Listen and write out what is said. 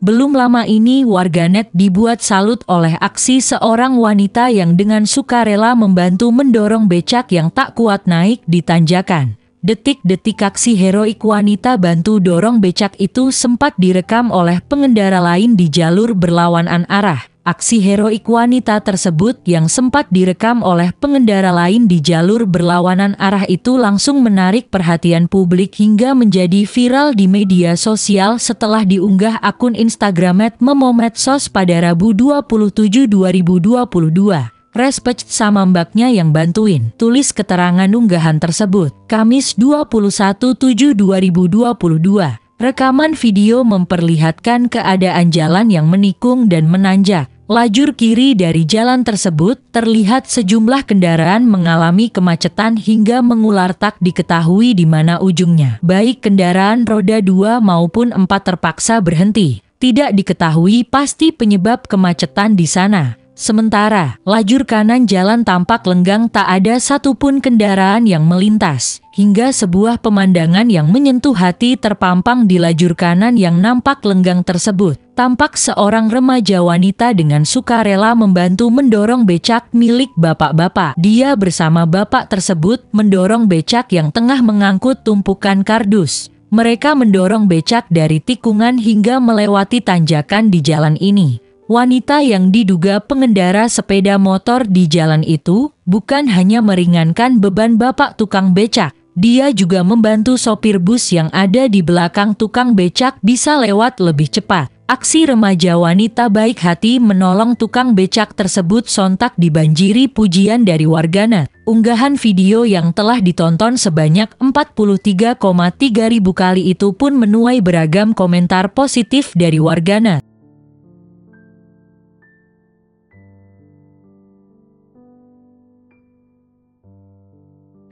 Belum lama ini warganet dibuat salut oleh aksi seorang wanita yang dengan sukarela membantu mendorong becak yang tak kuat naik di tanjakan. Detik-detik aksi heroik wanita bantu dorong becak itu sempat direkam oleh pengendara lain di jalur berlawanan arah. Aksi heroik wanita tersebut yang sempat direkam oleh pengendara lain di jalur berlawanan arah itu langsung menarik perhatian publik hingga menjadi viral di media sosial setelah diunggah akun Instagram Memometsos pada Rabu 27 2022. Respect sama mbaknya yang bantuin. Tulis keterangan unggahan tersebut. Kamis 21 7 2022. Rekaman video memperlihatkan keadaan jalan yang menikung dan menanjak. Lajur kiri dari jalan tersebut terlihat sejumlah kendaraan mengalami kemacetan hingga mengular tak diketahui di mana ujungnya. Baik kendaraan roda 2 maupun 4 terpaksa berhenti. Tidak diketahui pasti penyebab kemacetan di sana. Sementara, lajur kanan jalan tampak lenggang tak ada satupun kendaraan yang melintas hingga sebuah pemandangan yang menyentuh hati terpampang di lajur kanan yang nampak lenggang tersebut. Tampak seorang remaja wanita dengan sukarela membantu mendorong becak milik bapak-bapak. Dia bersama bapak tersebut mendorong becak yang tengah mengangkut tumpukan kardus. Mereka mendorong becak dari tikungan hingga melewati tanjakan di jalan ini. Wanita yang diduga pengendara sepeda motor di jalan itu bukan hanya meringankan beban bapak tukang becak, dia juga membantu sopir bus yang ada di belakang tukang becak bisa lewat lebih cepat. Aksi remaja wanita baik hati menolong tukang becak tersebut sontak dibanjiri pujian dari warganet. Unggahan video yang telah ditonton sebanyak 43,3 ribu kali itu pun menuai beragam komentar positif dari warganet.